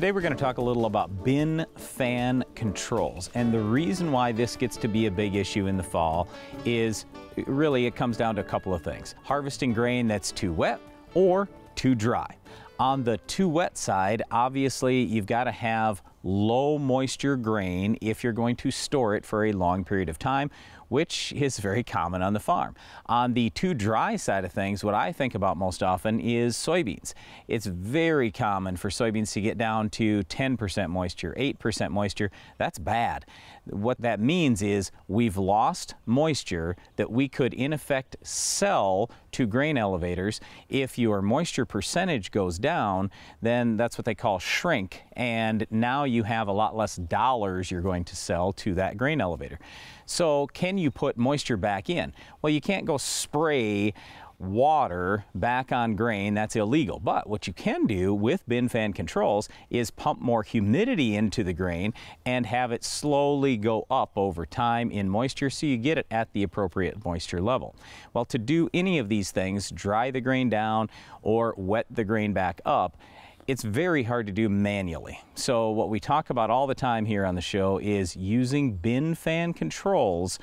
Today we're going to talk a little about bin fan controls. And the reason why this gets to be a big issue in the fall is really it comes down to a couple of things. Harvesting grain that's too wet or too dry. On the too wet side, obviously you've got to have low moisture grain if you're going to store it for a long period of time which is very common on the farm. On the too dry side of things, what I think about most often is soybeans. It's very common for soybeans to get down to 10% moisture, 8% moisture. That's bad. What that means is we've lost moisture that we could in effect sell to grain elevators. If your moisture percentage goes down, then that's what they call shrink. And now you have a lot less dollars you're going to sell to that grain elevator. So can you put moisture back in? Well, you can't go spray water back on grain. That's illegal. But what you can do with bin fan controls is pump more humidity into the grain and have it slowly go up over time in moisture so you get it at the appropriate moisture level. Well, to do any of these things, dry the grain down or wet the grain back up, it's very hard to do manually. So what we talk about all the time here on the show is using bin fan controls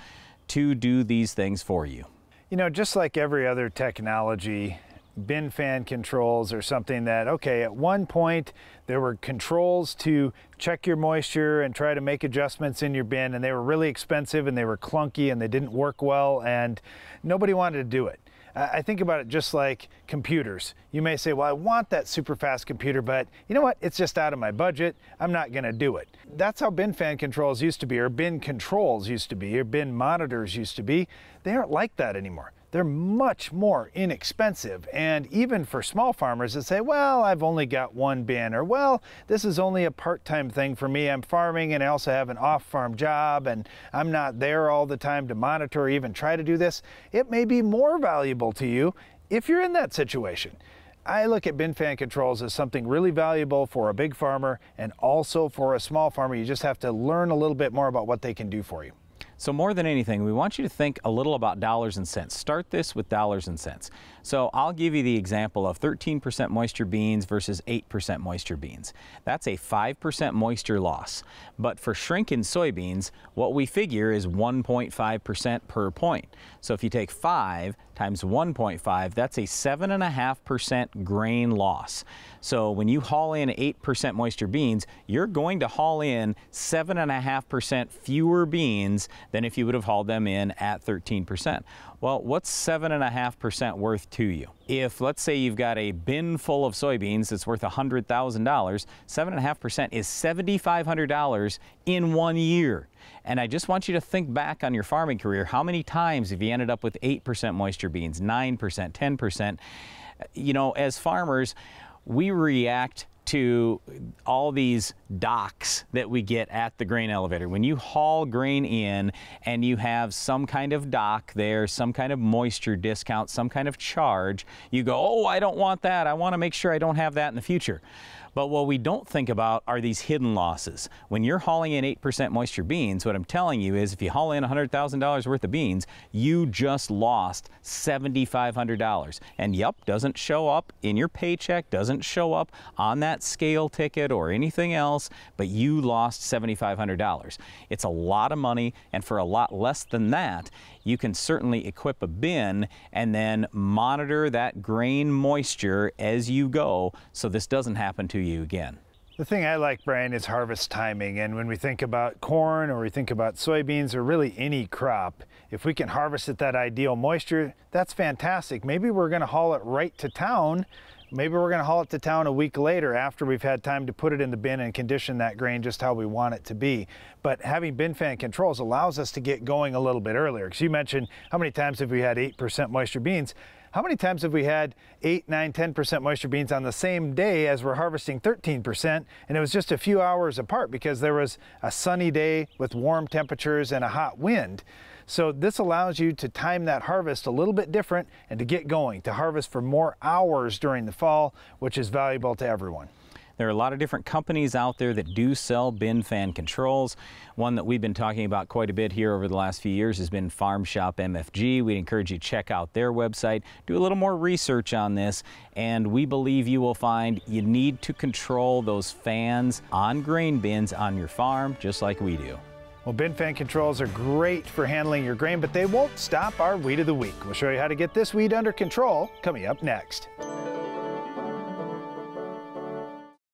to do these things for you? You know, just like every other technology, bin fan controls or something that, okay, at one point there were controls to check your moisture and try to make adjustments in your bin, and they were really expensive and they were clunky and they didn't work well, and nobody wanted to do it. I think about it just like computers. You may say, well, I want that super fast computer, but you know what? It's just out of my budget. I'm not going to do it. That's how bin fan controls used to be, or bin controls used to be, or bin monitors used to be. They aren't like that anymore they're much more inexpensive. And even for small farmers that say, well, I've only got one bin, or well, this is only a part time thing for me. I'm farming and I also have an off farm job and I'm not there all the time to monitor or even try to do this. It may be more valuable to you if you're in that situation. I look at bin fan controls as something really valuable for a big farmer and also for a small farmer. You just have to learn a little bit more about what they can do for you. So more than anything, we want you to think a little about dollars and cents. Start this with dollars and cents. So I'll give you the example of 13% moisture beans versus 8% moisture beans. That's a 5% moisture loss. But for shrinking soybeans, what we figure is 1.5% per point. So if you take 5 times 1.5, that's a 7.5% grain loss. So when you haul in 8% moisture beans, you're going to haul in 7.5% fewer beans than if you would have hauled them in at 13%. Well, what's 7.5% worth to you? If, let's say, you've got a bin full of soybeans that's worth $100,000, 7.5% is $7,500 in one year. And I just want you to think back on your farming career. How many times have you ended up with 8% moisture beans, 9%, 10%? You know, as farmers, we react to all these docks that we get at the grain elevator. When you haul grain in and you have some kind of dock there, some kind of moisture discount, some kind of charge, you go, oh, I don't want that. I want to make sure I don't have that in the future. But what we don't think about are these hidden losses. When you're hauling in 8% moisture beans, what I'm telling you is if you haul in $100,000 worth of beans, you just lost $7,500. And yep, doesn't show up in your paycheck, doesn't show up on that scale ticket or anything else, but you lost $7,500. It's a lot of money, and for a lot less than that, you can certainly equip a bin and then monitor that grain moisture as you go so this doesn't happen to you you again. The thing I like, Brian, is harvest timing. And when we think about corn or we think about soybeans or really any crop, if we can harvest at that ideal moisture, that's fantastic. Maybe we're going to haul it right to town. Maybe we're going to haul it to town a week later after we've had time to put it in the bin and condition that grain just how we want it to be. But having bin fan controls allows us to get going a little bit earlier. Because you mentioned how many times have we had 8% moisture beans? How many times have we had 8, 9, 10% moisture beans on the same day as we're harvesting 13%, and it was just a few hours apart because there was a sunny day with warm temperatures and a hot wind? So this allows you to time that harvest a little bit different and to get going, to harvest for more hours during the fall, which is valuable to everyone. There are a lot of different companies out there that do sell bin fan controls. One that we've been talking about quite a bit here over the last few years has been Farm Shop MFG. We'd encourage you to check out their website, do a little more research on this, and we believe you will find you need to control those fans on grain bins on your farm, just like we do. Well, bin fan controls are great for handling your grain, but they won't stop our Weed of the Week. We'll show you how to get this weed under control coming up next.